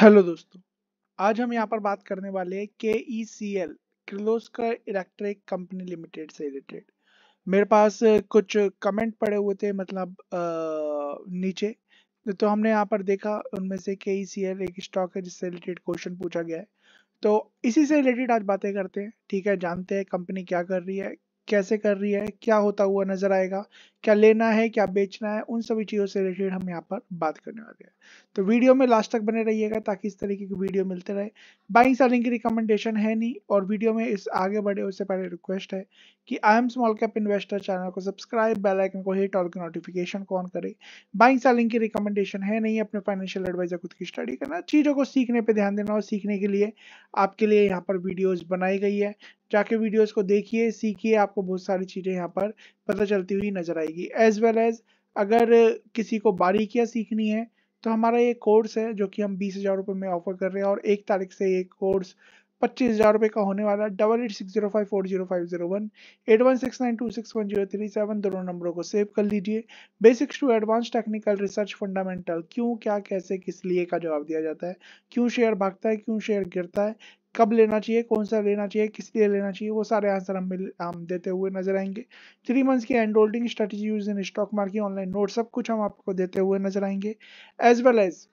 hello दोस्तों आज हम यहाँ पर बात करने वाले हैं के E C L Kirloskar electric company limited से रिलेटेड मेरे पास कुछ कमेंट पड़े हुए थे मतलब आ, नीचे तो हमने यहाँ पर देखा उनमें से के ई सी एल एक स्टॉक है जिससे रिलेटेड क्वेश्चन पूछा गया है तो इसी से रिलेटेड आज बातें करते हैं ठीक है जानते हैं कंपनी क्या कर रही है कैसे कर रही है क्या होता हुआ नजर आएगा क्या लेना है क्या बेचना है उन सभी चीज़ों से रिलेटेड हम यहाँ पर बात करने वाले हैं तो वीडियो में लास्ट तक बने रहिएगा ताकि इस तरीके की वीडियो मिलते रहे बाइंग सेलिंग की रिकमेंडेशन है नहीं और वीडियो में इस आगे बढ़े उससे पहले रिक्वेस्ट है कि I am small cap investor channel को सब्सक्राइब बेल आइकन को हिट और नोटिफिकेशन को ऑन करें बाइंग सेलिंग की रिकमेंडेशन है नहीं अपने फाइनेंशियल एडवाइजर खुद की स्टडी करना चीज़ों को सीखने पर ध्यान देना और सीखने के लिए आपके लिए यहाँ पर वीडियोज़ बनाई गई है जाके वीडियोस को देखिए सीखिए आपको बहुत सारी चीज़ें यहाँ पर पता चलती हुई नज़र आएगी एज वेल एज अगर किसी को बारीकियाँ सीखनी है तो हमारा ये कोर्स है जो कि हम बीस हज़ार रुपये में ऑफर कर रहे हैं और एक तारीख से ये कोर्स पच्चीस हजार रुपये का होने वाला double eight six zero five four zero five zero one eight one six nine two six one zero three seven दोनों नंबरों को सेव कर लीजिए basics to advance technical research fundamental क्यों क्या कैसे किस लिए का जवाब दिया जाता है क्यों शेयर भागता है क्यों शेयर गिरता है कब लेना चाहिए कौन सा लेना चाहिए किस लिए लेना चाहिए वो सारे आंसर हम मिल हम देते हुए नजर आएंगे थ्री मंथ्स की end holding strategy use in stock market online note सब कुछ हम आपको देते हुए नजर आएंगे as well as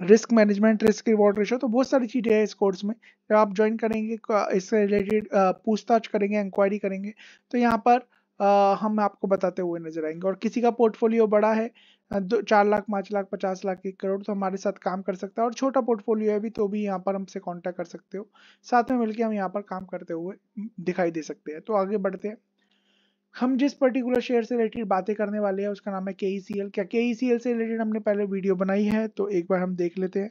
risk management risk reward ratio तो बहुत सारी चीज़ें हैं इस कोर्स में जब तो आप ज्वाइन करेंगे इससे रिलेटेड पूछताछ करेंगे इंक्वायरी करेंगे तो यहाँ पर हम आपको बताते हुए नजर आएंगे और किसी का पोर्टफोलियो बड़ा है दो चार लाख पाँच लाख पचास लाख एक करोड़ तो हमारे साथ काम कर सकता है और छोटा पोर्टफोलियो है भी तो भी यहाँ पर हमसे कांटेक्ट कर सकते हो साथ में मिलकर हम यहाँ पर काम करते हुए दिखाई दे सकते हैं तो आगे बढ़ते हैं हम जिस पर्टिकुलर शेयर से रिलेटेड बातें करने वाले हैं उसका नाम है के e क्या के e से रिलेटेड हमने पहले वीडियो बनाई है तो एक बार हम देख लेते हैं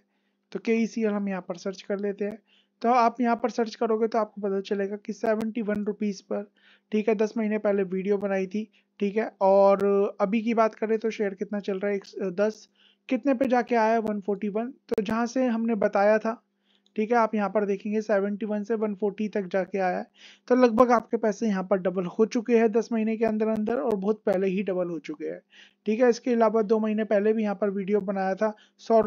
तो के e हम यहाँ पर सर्च कर लेते हैं तो आप यहाँ पर सर्च करोगे तो आपको पता चलेगा कि सेवेंटी वन रुपीज़ पर ठीक है दस महीने पहले वीडियो बनाई थी ठीक है और अभी की बात करें तो शेयर कितना चल रहा है एक दस कितने पे जाके आया वन वन तो जहाँ से हमने बताया था ठीक है आप यहाँ पर देखेंगे 71 से 140 तक जाके आया है तो लगभग आपके पैसे यहाँ पर डबल हो चुके हैं दस महीने के अंदर अंदर और बहुत पहले ही डबल हो चुके हैं ठीक है इसके अलावा दो महीने पहले भी यहाँ पर वीडियो बनाया था सौ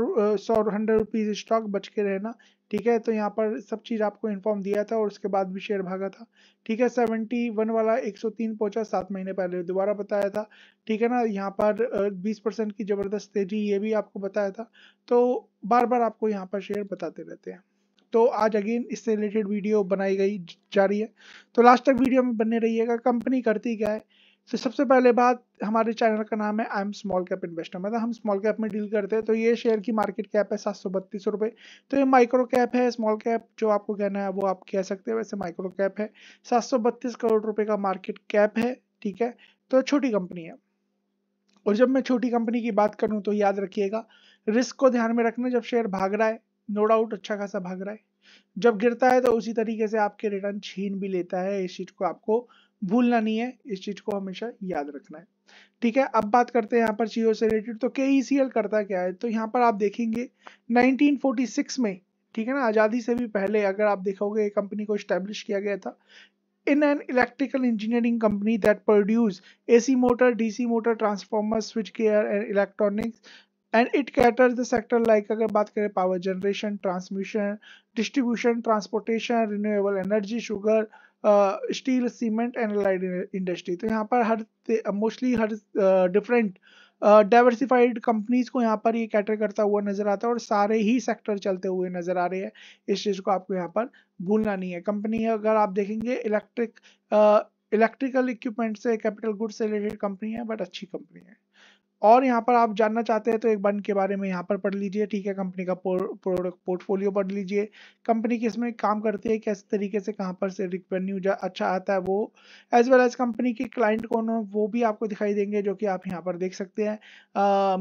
सौ हंड्रेड रुपीज़ स्टॉक बच के रहना ठीक है तो यहाँ पर सब चीज़ आपको इन्फॉर्म दिया था और उसके बाद भी शेयर भागा था ठीक है सेवेंटी वन वाला एक सौ तीन पहुँचा सात महीने पहले दोबारा बताया था ठीक है ना यहाँ पर बीस परसेंट की ज़बरदस्त तेजी ये भी आपको बताया था तो बार बार आपको यहाँ पर शेयर बताते रहते हैं तो आज अगेन इससे रिलेटेड वीडियो बनाई गई जा रही है तो लास्ट तक वीडियो में बने रहिएगा कंपनी करती क्या है तो सबसे पहले बात हमारे चैनल का नाम है I am small cap investor मतलब हम स्मॉल कैप में डील करते हैं तो ये शेयर की मार्केट कैप है सात सौ बत्तीस रुपये तो ये माइक्रो कैप है स्मॉल कैप जो आपको कहना है वो आप कह सकते हैं वैसे माइक्रो कैप है सात सौ बत्तीस करोड़ रुपये का मार्केट कैप है ठीक है तो छोटी कंपनी है और जब मैं छोटी कंपनी की बात करूँ तो याद रखिएगा रिस्क को ध्यान में रखना जब शेयर भाग रहा है नो डाउट अच्छा खासा भाग रहा है जब गिरता है तो उसी तरीके से आपके रिटर्न छीन भी लेता है इस चीज को आपको भूलना नहीं है इस चीज को हमेशा याद रखना है ठीक है अब बात करते हैं यहाँ पर चीजों से रिलेटेड तो के e करता क्या है तो यहाँ पर आप देखेंगे 1946 में ठीक है ना आज़ादी से भी पहले अगर आप देखोगे ये कंपनी को स्टेब्लिश किया गया था in an electrical engineering company that produce AC motor DC motor transformer switch switchgear and electronics and it cater the sector like अगर बात करें power generation transmission distribution transportation renewable energy sugar steel cement and light industry तो यहाँ पर हर mostly हर different diversified companies को यहाँ पर ये कैटर करता हुआ नजर आता है और सारे ही सेक्टर चलते हुए नजर आ रहे हैं इस चीज़ को आपको यहाँ पर भूलना नहीं है कंपनी अगर आप देखेंगे इलेक्ट्रिक इलेक्ट्रिकल इक्विपमेंट से कैपिटल गुड से रिलेटेड कंपनी है बट अच्छी कंपनी है और यहाँ पर आप जानना चाहते हैं तो एक बंड के बारे में यहाँ पर पढ़ लीजिए ठीक है कंपनी का प्रोडक्ट पोर्टफोलियो पढ़ लीजिए कंपनी किस में काम करती है कैसे तरीके से कहाँ पर से रिवेन्यू अच्छा आता है वो एज वेल एज कंपनी के क्लाइंट कौन हो वो भी आपको दिखाई देंगे जो कि आप यहाँ पर देख सकते हैं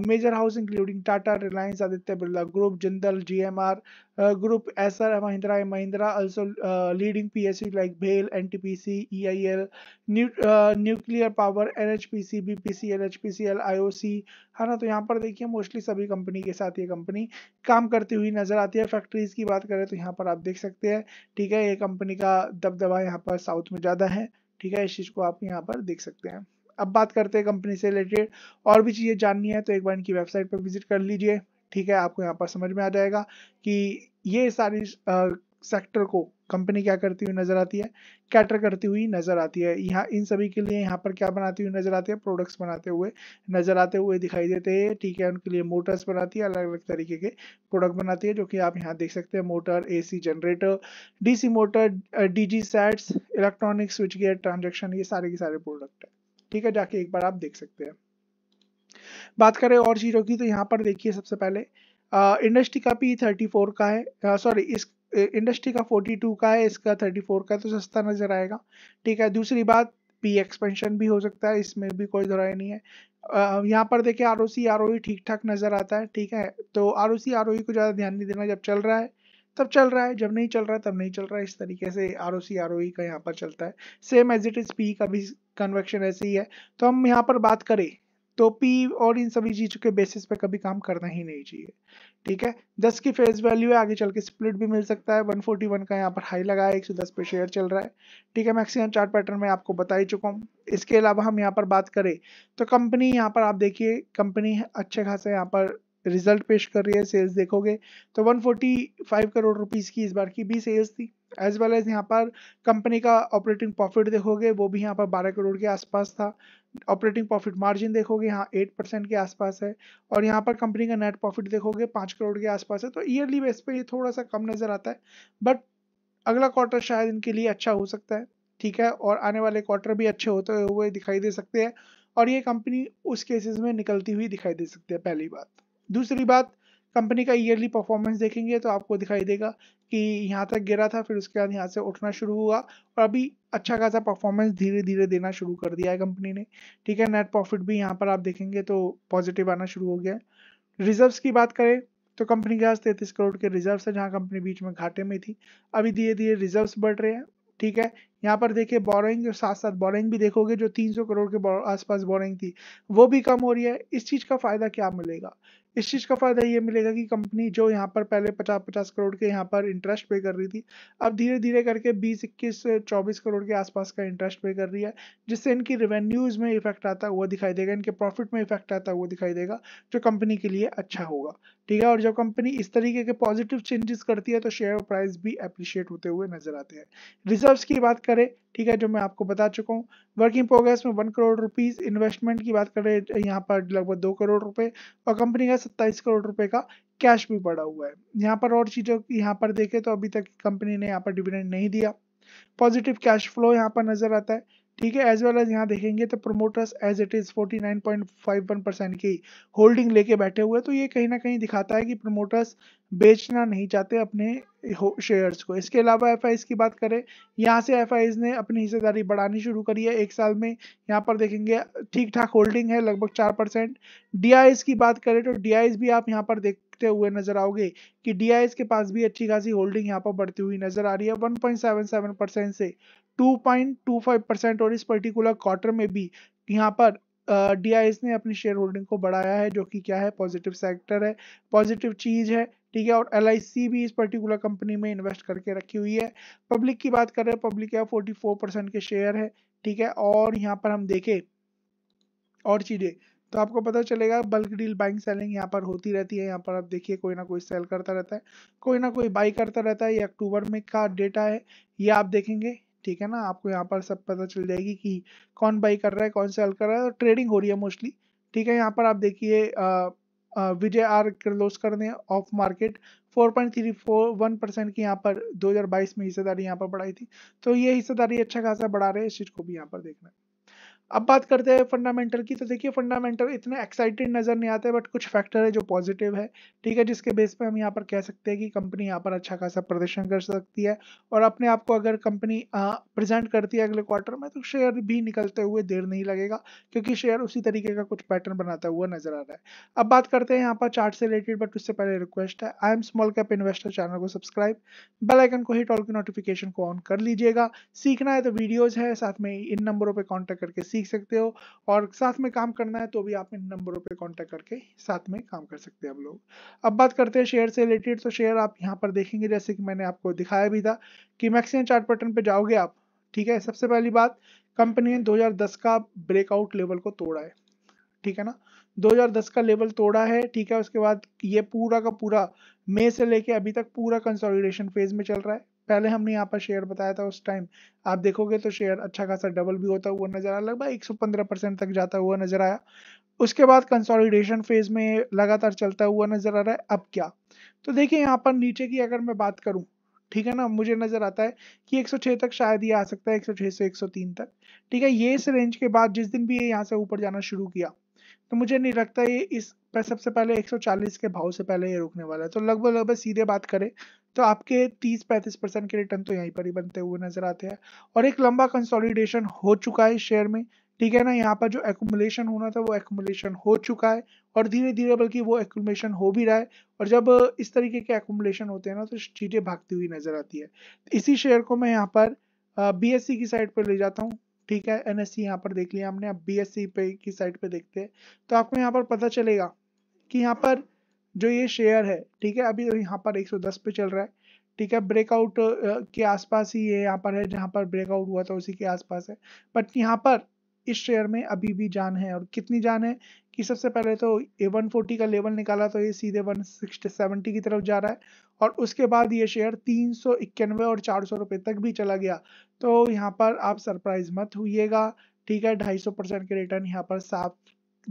major house including Tata Reliance Aditya Birla group Jindal ji group SR Mahindra and Mahindra also leading PSU like BHEL, NTPC, EIL, nu nuclear power, NHPC, BPC, LHPCL, IOC है हाँ ना तो यहाँ पर देखिए मोस्टली सभी कंपनी के साथ ये कंपनी काम करती हुई नजर आती है फैक्ट्रीज की बात करें तो यहाँ पर आप देख सकते हैं ठीक है ये कंपनी का दबदबा यहाँ पर साउथ में ज़्यादा है ठीक है इस चीज़ को आप यहाँ पर देख सकते हैं अब बात करते हैं कंपनी से रिलेटेड और भी चीज़ें जाननी है तो एक बार इनकी वेबसाइट पर विजिट कर लीजिए ठीक है आपको यहाँ पर समझ में आ जाएगा कि ये सारी सेक्टर को कंपनी क्या करती हुई नजर आती है कैटर करती हुई नजर आती है यहाँ इन सभी के लिए यहाँ पर क्या बनाती हुई नजर आती है प्रोडक्ट्स बनाते हुए नजर आते हुए दिखाई देते हैं ठीक है उनके लिए मोटर्स बनाती है अलग अलग तरीके के प्रोडक्ट बनाती है जो कि आप यहाँ देख सकते हैं motor AC generator DC motor DG sets electronic switch gear transaction ये सारे के सारे प्रोडक्ट है ठीक है जाके एक बार आप देख सकते हैं बात करें और चीज़ों की तो यहाँ पर देखिए सबसे पहले इंडस्ट्री का पी थर्टी फोर का है सॉरी इस इंडस्ट्री का फोर्टी टू का है इसका थर्टी फोर का तो सस्ता नज़र आएगा ठीक है दूसरी बात पी एक्सपेंशन भी हो सकता है इसमें भी कोई दुराई नहीं है यहाँ पर देखिए R O C R O e ठीक ठाक नज़र आता है ठीक है तो आर ओ सी आर ओ को ज़्यादा ध्यान नहीं देना जब चल रहा है तब चल रहा है जब नहीं चल रहा है तब नहीं चल रहा है इस तरीके से आर ओ सी आर ओ का यहाँ पर चलता है same as it is P का भी कन्वेक्शन ऐसे ही है तो हम यहाँ पर बात करें तो पी और इन सभी चीज़ों के बेसिस पे कभी काम करना ही नहीं चाहिए ठीक है दस की फेस वैल्यू है आगे चल के स्प्लिट भी मिल सकता है 141 का यहाँ पर हाई लगा है 110 पे शेयर चल रहा है ठीक है मैक्सिमम चार्ट पैटर्न में आपको बता ही चुका हूँ इसके अलावा हम यहाँ पर बात करें तो कंपनी यहाँ पर आप देखिए कंपनी अच्छे खासे यहाँ पर रिजल्ट पेश कर रही है सेल्स देखोगे तो 145 करोड़ रुपीज़ की इस बार की भी सेल्स थी एज वेल एज यहाँ पर कंपनी का ऑपरेटिंग प्रॉफिट देखोगे वो भी यहाँ पर 12 करोड़ के आसपास था ऑपरेटिंग प्रॉफिट मार्जिन देखोगे यहाँ 8 परसेंट के आसपास है और यहाँ पर कंपनी का नेट प्रॉफिट देखोगे 5 करोड़ के आसपास है तो ईयरली बेस पे ये थोड़ा सा कम नज़र आता है बट अगला क्वार्टर शायद इनके लिए अच्छा हो सकता है ठीक है और आने वाले क्वार्टर भी अच्छे होते हुए दिखाई दे सकते हैं और ये कंपनी उस केसेस में निकलती हुई दिखाई दे सकती है पहली बात दूसरी बात कंपनी का ईयरली परफॉर्मेंस देखेंगे तो आपको दिखाई देगा कि यहाँ तक गिरा था फिर उसके बाद यहाँ से उठना शुरू हुआ और अभी अच्छा खासा परफॉर्मेंस धीरे धीरे देना शुरू कर दिया है कंपनी ने ठीक है नेट प्रॉफिट भी यहाँ पर आप देखेंगे तो पॉजिटिव आना शुरू हो गया है रिजर्व्स की बात करें तो कंपनी के पास तैंतीस करोड़ के रिजर्व्स है जहाँ कंपनी बीच में घाटे में थी अभी धीरे धीरे रिजर्व बढ़ रहे हैं ठीक है यहाँ पर देखिए बोरिंग और साथ साथ बोरिंग भी देखोगे जो 300 करोड़ के आसपास बोरिंग थी वो भी कम हो रही है इस चीज़ का फ़ायदा क्या मिलेगा इस चीज़ का फ़ायदा ये मिलेगा कि कंपनी जो यहाँ पर पहले पचास पचास करोड़ के यहाँ पर इंटरेस्ट पे कर रही थी अब धीरे धीरे करके बीस इक्कीस चौबीस करोड़ के आसपास का इंटरेस्ट पे कर रही है जिससे इनकी रेवेन्यूज़ में इफेक्ट आता हुआ दिखाई देगा इनके प्रॉफिट में इफेक्ट आता हुआ दिखाई देगा जो कंपनी के लिए अच्छा होगा ठीक है और जब कंपनी इस तरीके के पॉजिटिव चेंजेस करती है तो शेयर प्राइस भी अप्रिशिएट होते हुए नजर आते हैं रिजर्व्स की बात करें ठीक है जो मैं आपको बता चुका हूँ वर्किंग प्रोग्रेस में वन करोड़ रुपीज़ इन्वेस्टमेंट की बात करें यहाँ पर लगभग दो करोड़ रुपए और कंपनी का सत्ताईस करोड़ रुपए का कैश भी पड़ा हुआ है यहाँ पर और चीजों यहाँ पर देखें तो अभी तक कंपनी ने यहाँ पर डिविडेंड नहीं दिया पॉजिटिव कैश फ्लो यहाँ पर नजर आता है ठीक है एज वेल एज यहाँ देखेंगे तो promoters as it is 49.51 percent की होल्डिंग लेके बैठे हुए तो ये कहीं ना कहीं दिखाता है कि प्रोमोटर्स बेचना नहीं चाहते अपने शेयर्स को इसके अलावा एफ की बात करें यहाँ से एफ ने अपनी हिस्सेदारी बढ़ानी शुरू करी है एक साल में यहाँ पर देखेंगे ठीक ठाक होल्डिंग है लगभग चार परसेंट डी की बात करें तो डी भी आप यहाँ पर देख देखते हुए नजर आओगे कि डी के पास भी अच्छी खासी होल्डिंग यहाँ पर बढ़ती हुई नजर आ रही है 1.77 परसेंट से 2.25 परसेंट और इस पर्टिकुलर क्वार्टर में भी यहाँ पर डी uh, ने अपनी शेयर होल्डिंग को बढ़ाया है जो कि क्या है पॉजिटिव सेक्टर है पॉजिटिव चीज है ठीक है और एल भी इस पर्टिकुलर कंपनी में इन्वेस्ट करके रखी हुई है पब्लिक की बात कर रहे हैं पब्लिक क्या फोर्टी फोर परसेंट के शेयर है ठीक है और यहाँ पर हम देखें और चीज़ें तो आपको पता चलेगा बल्क डील बाइंग सेलिंग यहाँ पर होती रहती है यहाँ पर आप देखिए कोई ना कोई सेल करता रहता है कोई ना कोई बाई करता रहता है ये अक्टूबर में का डेटा है ये आप देखेंगे ठीक है ना आपको यहाँ पर सब पता चल जाएगी कि कौन बाई कर रहा है कौन सेल कर रहा है और ट्रेडिंग हो रही है मोस्टली ठीक है यहाँ पर आप देखिए विजय आर किर्लोस्कर ने ऑफ मार्केट 4.341 परसेंट की यहाँ पर 2022 में हिस्सेदारी यहाँ पर बढ़ाई थी तो ये हिस्सेदारी अच्छा खासा बढ़ा रहे हैं इस चीज को भी यहाँ पर देखना है अब बात करते हैं फंडामेंटल की तो देखिए फंडामेंटल इतने एक्साइटेड नज़र नहीं आते बट कुछ फैक्टर है जो पॉजिटिव है ठीक है जिसके बेस पे हम यहाँ पर कह सकते हैं कि कंपनी यहाँ पर अच्छा खासा प्रदर्शन कर सकती है और अपने आप को अगर कंपनी प्रेजेंट करती है अगले क्वार्टर में तो शेयर भी निकलते हुए देर नहीं लगेगा क्योंकि शेयर उसी तरीके का कुछ पैटर्न बनाता हुआ नजर आ रहा है अब बात करते हैं यहाँ पर चार्ट से रिलेटेड बट उससे पहले रिक्वेस्ट है I am small cap investor channel को सब्सक्राइब बेलाइकन को ही ऑल की नोटिफिकेशन को ऑन कर लीजिएगा सीखना है तो वीडियोज़ है साथ में इन नंबरों पर कॉन्टैक्ट करके सीख सकते हो और साथ में काम करना है तो भी आप इन नंबरों पे कांटेक्ट करके साथ में काम कर सकते हैं आप लोग अब बात करते हैं शेयर से रिलेटेड तो शेयर आप यहाँ पर देखेंगे जैसे कि मैंने आपको दिखाया भी था कि मैक्सिम चार्ट पैटर्न पे जाओगे आप ठीक है सबसे पहली बात कंपनी ने दो का ब्रेकआउट लेवल को तोड़ा है ठीक है ना 2010 का लेवल तोड़ा है ठीक है उसके बाद ये पूरा का पूरा मई से लेके अभी तक पूरा कंसोलिडेशन फेज में चल रहा है पहले हमने यहाँ पर शेयर बताया था उस टाइम आप देखोगे तो शेयर अच्छा खासा डबल भी होता हुआ नजर आया लगभग 115 परसेंट तक जाता हुआ नजर आया उसके बाद कंसोलिडेशन फेज में लगातार चलता हुआ नजर आ रहा है अब क्या तो देखिए यहाँ पर नीचे की अगर मैं बात करूँ ठीक है ना मुझे नजर आता है कि 106 तक शायद ये आ सकता है 106 से 103 तक ठीक है ये इस रेंज के बाद जिस दिन भी ये यहाँ से ऊपर जाना शुरू किया तो मुझे नहीं लगता ये इस पर सबसे पहले 140 के भाव से पहले ये रुकने वाला है तो लगभग लगभग सीधे बात करें तो आपके 30-35 परसेंट के रिटर्न तो यहीं पर ही बनते हुए नजर आते हैं और एक लंबा कंसोलिडेशन हो चुका है शेयर में ठीक है ना यहाँ पर जो एकुमुलेशन होना था वो एकुमुलेशन हो चुका है और धीरे धीरे बल्कि वो एकुमुलेशन हो भी रहा है और जब इस तरीके के एकुमुलेशन होते हैं ना तो चीज़ें भागती हुई नजर आती है इसी शेयर को मैं यहाँ पर बी की साइड पर ले जाता हूँ ठीक है एन एस सी यहाँ पर देख लिया हमने अब सी पे की साइट पे देखते हैं तो आपको यहाँ पर पता चलेगा कि यहाँ पर जो ये शेयर है ठीक है अभी तो यहाँ पर 110 पे चल रहा है ठीक है ब्रेकआउट के आसपास ही ये यहाँ पर है जहाँ पर ब्रेकआउट हुआ था उसी के आसपास है बट यहाँ पर इस शेयर में अभी भी जान है और कितनी जान है कि सबसे पहले तो ए वन फोर्टी का लेवल निकाला तो ये सीधे वन सेवेंटी की तरफ जा रहा है और उसके बाद ये शेयर तीन सौ इक्यानवे और चार सौ रुपये तक भी चला गया तो यहाँ पर आप सरप्राइज मत हुईगा ठीक है ढाई सौ परसेंट के रिटर्न यहाँ पर साफ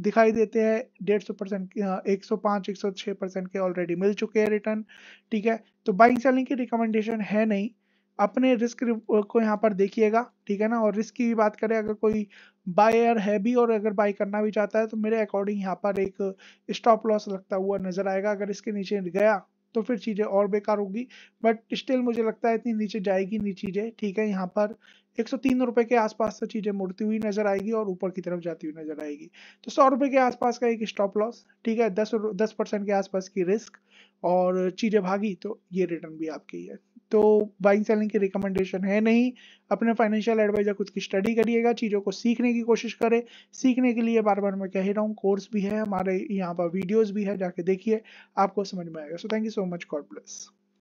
दिखाई देते हैं डेढ़ सौ परसेंट हाँ, एक सौ पाँच एक सौ छः परसेंट के ऑलरेडी मिल चुके हैं रिटर्न ठीक है तो बाइंग सेलिंग की रिकमेंडेशन है नहीं अपने रिस्क को यहाँ पर देखिएगा ठीक है ना और रिस्क की भी बात करें अगर कोई बायर है भी और अगर बाय करना भी चाहता है तो मेरे अकॉर्डिंग यहाँ पर एक स्टॉप लॉस लगता हुआ नजर आएगा अगर इसके नीचे गया तो फिर चीज़ें और बेकार होगी बट स्टिल मुझे लगता है इतनी नीचे जाएगी नहीं चीज़ें ठीक है यहाँ पर एक सौ तीन रुपये के आसपास से चीज़ें मुड़ती हुई नजर आएगी और ऊपर की तरफ जाती हुई नजर आएगी तो सौ रुपये के आसपास का एक स्टॉप लॉस ठीक है दस दस परसेंट के आसपास की रिस्क और चीज़ें भागी तो ये रिटर्न भी आपकी है तो बाइंग सेलिंग की रिकमेंडेशन है नहीं अपने फाइनेंशियल एडवाइजर खुद की स्टडी करिएगा चीज़ों को सीखने की कोशिश करें सीखने के लिए बार बार मैं कह रहा हूँ कोर्स भी है हमारे यहाँ पर वीडियोज़ भी है जाके देखिए आपको समझ में आएगा so thank you so much God bless